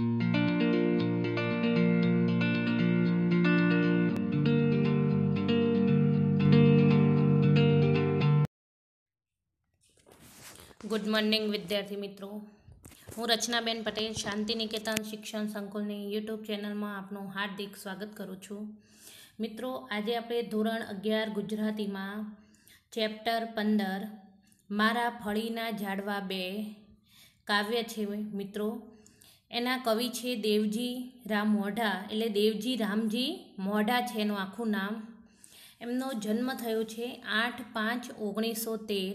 good morning વિદ્યાર્થી મિત્રો હું રચનાબેન પટેલ શાંતિ નિકેતન શિક્ષણ સંકુલની યુટ્યુબ ચેનલમાં આપનું હાર્દિક સ્વાગત કરું છું મિત્રો આજે આપણે ધોરણ અગિયાર ગુજરાતીમાં ચેપ્ટર પંદર મારા ફળીના ઝાડવા બે કાવ્ય છે મિત્રો એના કવિ છે દેવજી રામ મોઢા એટલે દેવજી રામજી મોઢા છે એનું આખું નામ એમનો જન્મ થયો છે આઠ પાંચ ઓગણીસો તેર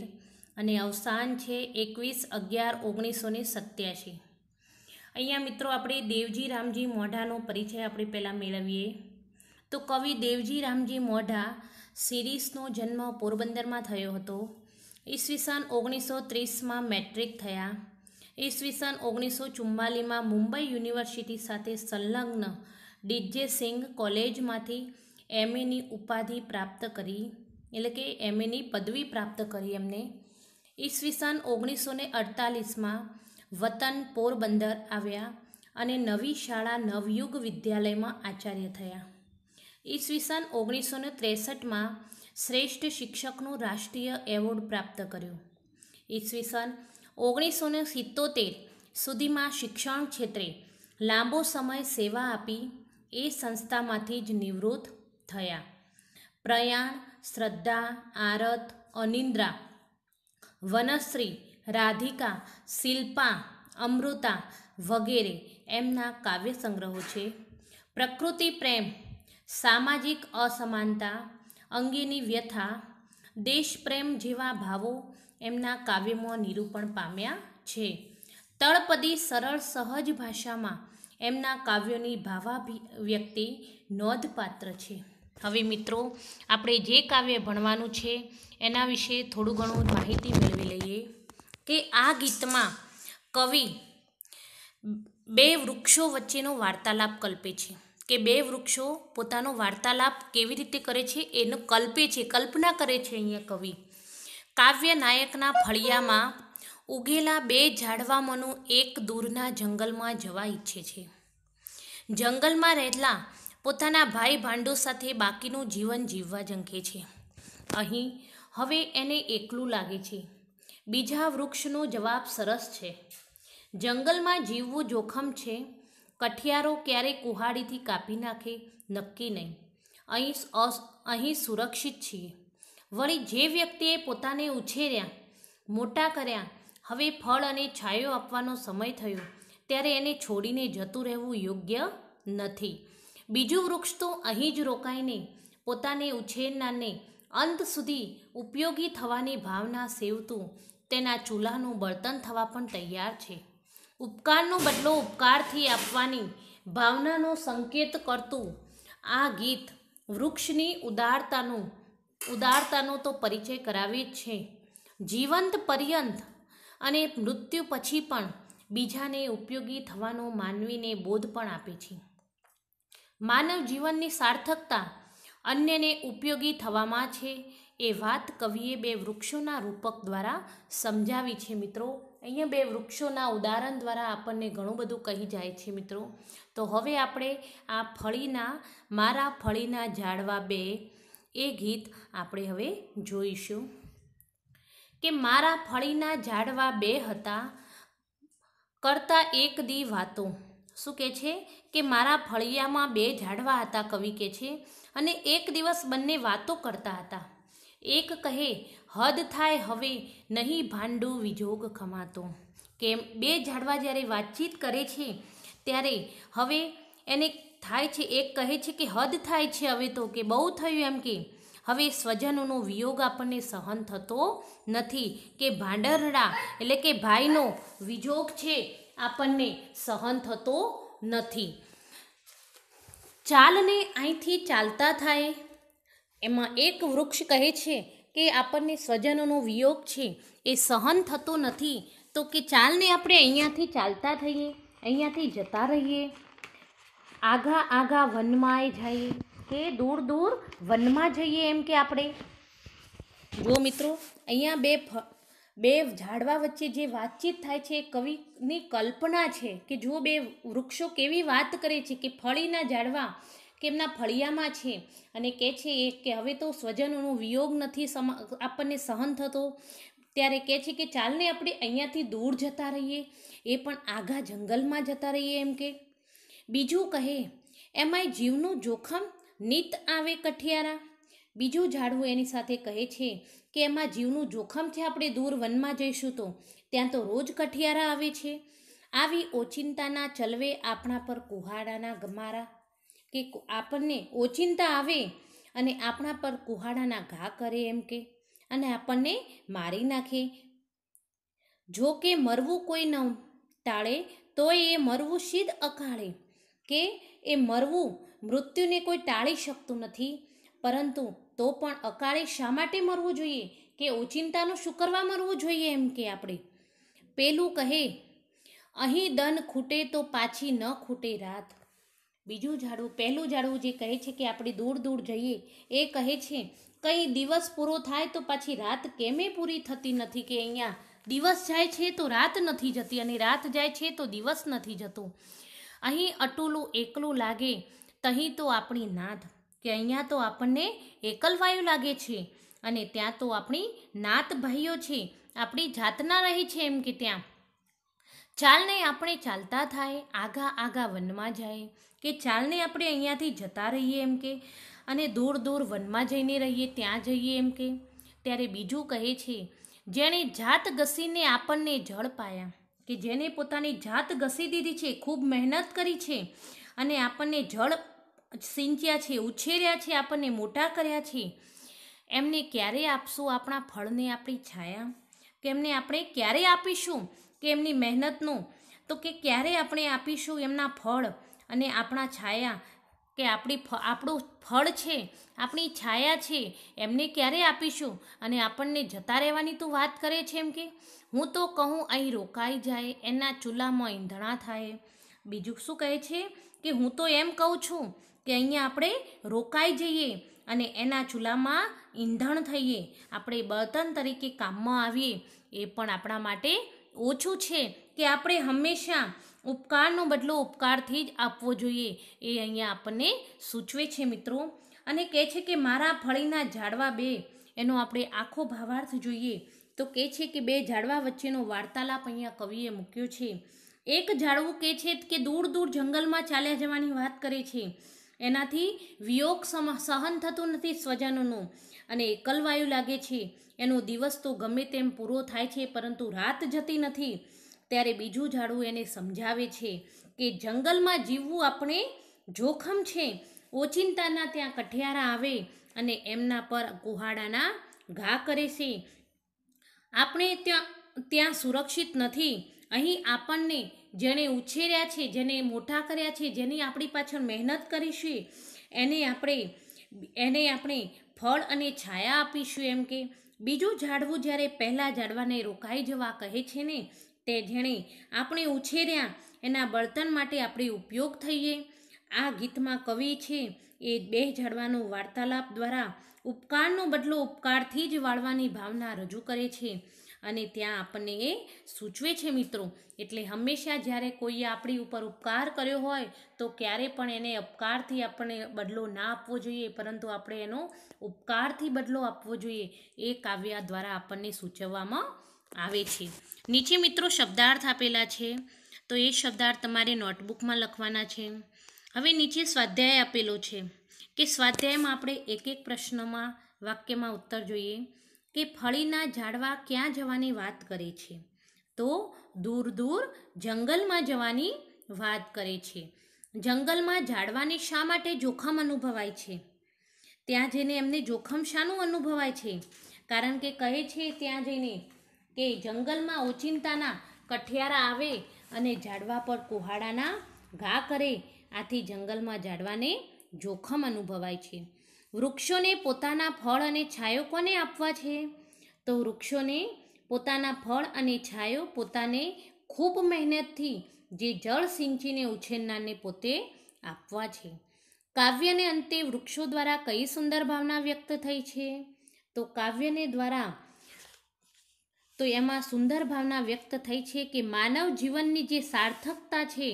અને અવસાન છે એકવીસ અગિયાર ઓગણીસો ને સત્યાસી અહીંયા મિત્રો આપણે દેવજી રામજી મોઢાનો પરિચય આપણે પહેલાં મેળવીએ તો કવિ દેવજી રામજી મોઢા સિરીસનો જન્મ પોરબંદરમાં થયો હતો ઈસવીસન ઓગણીસો ત્રીસમાં મેટ્રિક થયા ઈસવીસન ઓગણીસો ચુમ્માલીમાં મુંબઈ યુનિવર્સિટી સાથે સંલગ્ન ડીજે સિંઘ કોલેજમાંથી એમએની ઉપાધિ પ્રાપ્ત કરી એટલે કે એમએની પદવી પ્રાપ્ત કરી એમને ઈસવીસન ઓગણીસો ને અડતાલીસમાં વતન પોરબંદર આવ્યા અને નવી શાળા નવયુગ વિદ્યાલયમાં આચાર્ય થયા ઈસવીસન ઓગણીસો ને ત્રેસઠમાં શ્રેષ્ઠ શિક્ષકનું રાષ્ટ્રીય એવોર્ડ પ્રાપ્ત કર્યો ઈસવીસન ઓગણીસો ને સિત્તોતેર સુધીમાં શિક્ષણ ક્ષેત્રે લાંબો સમય સેવા આપી એ સંસ્થામાંથી જ નિવૃત્ત થયા પ્રયાણ શ્રદ્ધા આરત અનિંદ્રા વનશ્રી રાધિકા શિલ્પા અમૃતા વગેરે એમના કાવ્ય સંગ્રહો છે પ્રકૃતિ પ્રેમ સામાજિક અસમાનતા અંગેની વ્યથા દેશપ્રેમ જેવા ભાવો એમના કાવ્યમાં નિરૂપણ પામ્યા છે તળપદી સરળ સહજ ભાષામાં એમના કાવ્યોની ભાવાભિ વ્યક્તિ નોંધપાત્ર છે હવે મિત્રો આપણે જે કાવ્ય ભણવાનું છે એના વિશે થોડું ઘણું માહિતી મેળવી લઈએ કે આ ગીતમાં કવિ બે વૃક્ષો વચ્ચેનો વાર્તાલાપ કલ્પે છે કે બે વૃક્ષો પોતાનો વાર્તાલાપ કેવી રીતે કરે છે એનો કલ્પે છે કલ્પના કરે છે અહીંયા કવિ કાવ્ય નાયકના ફળિયામાં ઉગેલા બે ઝાડવામાંનું એક દૂરના જંગલમાં જવા ઈચ્છે છે જંગલમાં રહેલા પોતાના ભાઈ ભાંડો સાથે બાકીનું જીવન જીવવા જંકે છે અહીં હવે એને એકલું લાગે છે બીજા વૃક્ષનો જવાબ સરસ છે જંગલમાં જીવવું જોખમ છે કઠિયારો ક્યારેય કુહાડીથી કાપી નાખે નક્કી નહીં અહીં અહીં સુરક્ષિત છીએ વળી જે વ્યક્તિએ પોતાને ઉછેર્યા મોટા કર્યા હવે ફળ અને છાયો આપવાનો સમય થયો ત્યારે એને છોડીને જતું રહેવું યોગ્ય નથી બીજું વૃક્ષ તો અહીં જ રોકાઈને પોતાને ઉછેરનારને અંત સુધી ઉપયોગી થવાની ભાવના સેવતું તેના ચૂલાનું બળતણ થવા પણ તૈયાર છે ઉપકારનો બદલો ઉપકારથી આપવાની ભાવનાનો સંકેત કરતું આ ગીત વૃક્ષની ઉદારતાનું ઉદારતાનો તો પરિચય કરાવે જ છે જીવંત પર્યંત અને મૃત્યુ પછી પણ બીજાને ઉપયોગી થવાનો માનવીને બોધ પણ આપે છે માનવ જીવનની સાર્થકતા અન્યને ઉપયોગી થવામાં છે એ વાત કવિએ બે વૃક્ષોના રૂપક દ્વારા સમજાવી છે મિત્રો અહીંયા બે વૃક્ષોના ઉદાહરણ દ્વારા આપણને ઘણું બધું કહી જાય છે મિત્રો તો હવે આપણે આ ફળીના મારા ફળીના ઝાડવા બે એ ગીત આપણે હવે જોઈશું કે મારા ફળીના ઝાડવા બે હતા કરતા એક દી વાતો શું કહે છે કે મારા ફળિયામાં બે ઝાડવા હતા કવિ કે છે અને એક દિવસ બંને વાતો કરતા હતા એક કહે હદ થાય હવે નહીં ભાંડુ વિજોગ ખમાતો કે બે ઝાડવા જ્યારે વાતચીત કરે છે ત્યારે હવે એને થાય છે એક કહે છે કે હદ થાય છે હવે તો કે બહુ થયું એમ કે હવે સ્વજનોનો વિયોગ આપણને સહન થતો નથી કે ભાંડરડા એટલે કે ભાઈનો વિજોગ છે આપણને સહન થતો નથી ચાલને અહીંથી ચાલતા થાય એમાં એક વૃક્ષ કહે છે કે આપણને સ્વજનોનો વિયોગ છે એ સહન થતો નથી તો કે ચાલને આપણે અહીંયાથી ચાલતા થઈએ અહીંયાથી જતા રહીએ આઘા આઘા વનમાં જઈએ કે દૂર દૂર વનમાં જઈએ એમ કે આપણે જુઓ મિત્રો અહીંયા બે બે ઝાડવા વચ્ચે જે વાતચીત થાય છે એ કવિની કલ્પના છે કે જુઓ બે વૃક્ષો કેવી વાત કરે છે કે ફળીના ઝાડવા કેમના ફળિયામાં છે અને કહે છે એ કે હવે તો સ્વજનોનો વિયોગ નથી આપણને સહન થતો ત્યારે કહે છે કે ચાલને આપણે અહીંયાથી દૂર જતા રહીએ એ પણ આઘા જંગલમાં જતા રહીએ એમ કે બીજું કહે એમાંય જીવનું જોખમ નિત આવે કઠિયારા બીજું ઝાડવું એની સાથે કહે છે કે એમાં જીવનું જોખમ છે આપણે દૂર વનમાં જઈશું તો ત્યાં તો રોજ કઠિયારા આવે છે આવી ઓચિંતાના ચલવે આપણા પર કુહાડાના ગમારા કે આપણને ઓચિંતા આવે અને આપણા પર કુહાડાના ઘા કરે એમ કે અને આપણને મારી નાખે જો કે મરવું કોઈ ન ટાળે તોય એ મરવું સિદ્ધ અકાળે કે એ મરવું મૃત્યુને કોઈ ટાળી શકતું નથી પરંતુ તો પણ અકાળે શા માટે મરવું જોઈએ કે ઓચિંતાનું શું કરવા મરવું જોઈએ એમ કે આપણે પેલું કહે અહીં દન ખૂટે તો પાછી ન ખૂટે રાત બીજું ઝાડું પહેલું ઝાડું જે કહે છે કે આપણે દૂર દૂર જઈએ એ કહે છે કંઈ દિવસ પૂરો થાય તો પાછી રાત કેમે પૂરી થતી નથી કે અહીંયા દિવસ જાય છે તો રાત નથી જતી અને રાત જાય છે તો દિવસ નથી જતો અહીં અટુલું એકલું લાગે તહીં તો આપણી નાથ કે અહીંયા તો આપણને એકલવાયુ લાગે છે અને ત્યાં તો આપણી નાત ભાઈઓ છે આપણી જાતના રહી છે એમ કે ત્યાં ચાલને આપણે ચાલતા થાય આગા આગા વનમાં જાય કે ચાલને આપણે અહીંયાથી જતા રહીએ એમ કે અને દૂર દૂર વનમાં જઈને રહીએ ત્યાં જઈએ એમ કે ત્યારે બીજું કહે છે જેણે જાત ઘસીને આપણને જળ પાયા કે જેને પોતાની જાત ઘસી દીધી છે ખૂબ મહેનત કરી છે અને આપણને જળ સિંચ્યા છે ઉછેર્યા છે આપણને મોટા કર્યા છે એમને ક્યારે આપશું આપણા ફળને આપણી છાયા કે એમને આપણે ક્યારે આપીશું કે એમની મહેનતનું તો કે ક્યારે આપણે આપીશું એમના ફળ અને આપણા છાયા કે આપણી આપણું ફળ છે આપણી છાયા છે એમને ક્યારે આપીશું અને આપણને જતા રહેવાની તો વાત કરે છે એમ કે હું તો કહું અહીં રોકાઈ જાય એના ચૂલામાં ઈંધણા થાય બીજું શું કહે છે કે હું તો એમ કહું છું કે અહીંયા આપણે રોકાઈ જઈએ અને એના ચૂલામાં ઈંધણ થઈએ આપણે બળતણ તરીકે કામમાં આવીએ એ પણ આપણા માટે ઓછું છે કે આપણે હંમેશા ઉપકારનો બદલો ઉપકારથી જ આપવો જોઈએ એ અહીંયા આપણને સૂચવે છે મિત્રો અને કહે છે કે મારા ફળીના ઝાડવા બે એનો આપણે આખો ભાવાર્થ જોઈએ તો કહે છે કે બે ઝાડવા વચ્ચેનો વાર્તાલાપ અહીંયા કવિએ મૂક્યો છે એક ઝાડવું કહે છે કે દૂર દૂર જંગલમાં ચાલ્યા જવાની વાત કરે છે એનાથી વિયોગ સહન થતું નથી સ્વજનોનું અને એકલવાયુ લાગે છે એનો દિવસ તો ગમે તેમ પૂરો થાય છે પરંતુ રાત જતી નથી ત્યારે બીજું ઝાડુ એને સમજાવે છે કે જંગલમાં જીવવું આપણે જોખમ છે ઓચિંતાના ત્યાં કઠિયારા આવે અને એમના પર કુહાડાના ઘા કરે છે આપણે ત્યાં ત્યાં સુરક્ષિત નથી અહીં આપણને જેણે ઉછેર્યા છે જેને મોટા કર્યા છે જેની આપણી પાછળ મહેનત કરી છે એને આપણે એને આપણે ફળ અને છાયા આપીશું એમ કે બીજું ઝાડવું જ્યારે પહેલાં ઝાડવાને રોકાઈ જવા કહે છે ને તે જેણે આપણે ઉછેર્યા એના બળતણ માટે આપણે ઉપયોગ થઈએ આ ગીતમાં કવિ છે એ બે જાડવાનો વાર્તાલાપ દ્વારા ઉપકારનો બદલો ઉપકારથી જ વાળવાની ભાવના રજૂ કરે છે અને ત્યાં આપણને એ સૂચવે છે મિત્રો એટલે હંમેશા જ્યારે કોઈએ આપણી ઉપર ઉપકાર કર્યો હોય તો ક્યારે પણ એને ઉપકારથી આપણે બદલો ના આપવો જોઈએ પરંતુ આપણે એનો ઉપકારથી બદલો આપવો જોઈએ એ કાવ્ય દ્વારા આપણને સૂચવવામાં આવે છે નીચે મિત્રો શબ્દાર્થ આપેલા છે તો એ શબ્દાર્થ તમારે નોટબુકમાં લખવાના છે હવે નીચે સ્વાધ્યાય આપેલો છે કે સ્વાધ્યાયમાં આપણે એક એક પ્રશ્નમાં વાક્યમાં ઉત્તર જોઈએ કે ફળીના ઝાડવા ક્યાં જવાની વાત કરે છે તો દૂર દૂર જંગલમાં જવાની વાત કરે છે જંગલમાં ઝાડવાને શા માટે જોખમ અનુભવાય છે ત્યાં જઈને એમને જોખમ શાનું અનુભવાય છે કારણ કે કહે છે ત્યાં જઈને કે જંગલમાં ઓચિંતાના કઠિયારા આવે અને ઝાડવા પર કુહાડાના ઘા કરે આથી જંગલમાં ઝાડવાને જોખમ અનુભવાય છે વૃક્ષોને પોતાના ફળ અને છાયો કોને આપવા છે તો વૃક્ષોને પોતાના ફળ અને છાયો પોતાને ખૂબ મહેનતથી જે જળ સિંચીને ઉછેરનારને પોતે આપવા છે કાવ્યને અંતે વૃક્ષો દ્વારા કઈ સુંદર ભાવના વ્યક્ત થઈ છે તો કાવ્યને દ્વારા તો એમાં સુંદર ભાવના વ્યક્ત થઈ છે કે માનવ જીવનની જે સાર્થકતા છે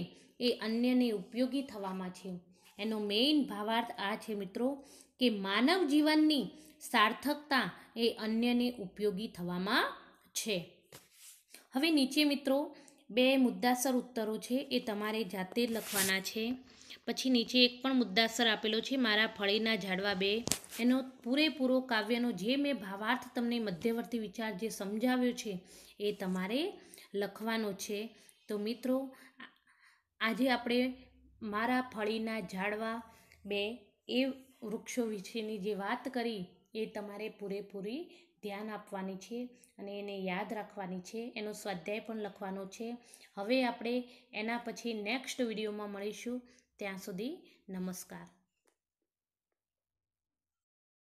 એ અન્યને ઉપયોગી થવામાં છે એનો મેઇન ભાવાર્થ આ છે મિત્રો કે માનવ જીવનની સાર્થકતા એ અન્યને ઉપયોગી થવામાં છે હવે નીચે મિત્રો બે મુદ્દાસર ઉત્તરો છે એ તમારે જાતે લખવાના છે પછી નીચે એક પણ મુદ્દાસર આપેલો છે મારા ફળીના ઝાડવા બે એનો પૂરેપૂરો કાવ્યનો જે મેં ભાવાર્થ તમને મધ્યવર્તી વિચાર જે સમજાવ્યો છે એ તમારે લખવાનો છે તો મિત્રો આજે આપણે મારા ફળીના ઝાડવા બે એ વૃક્ષો વિશેની જે વાત કરી એ તમારે પૂરેપૂરી ધ્યાન આપવાની છે અને એને યાદ રાખવાની છે એનો સ્વાધ્યાય પણ લખવાનો છે હવે આપણે એના પછી નેક્સ્ટ વિડીયોમાં મળીશું ત્યાં સુધી નમસ્કાર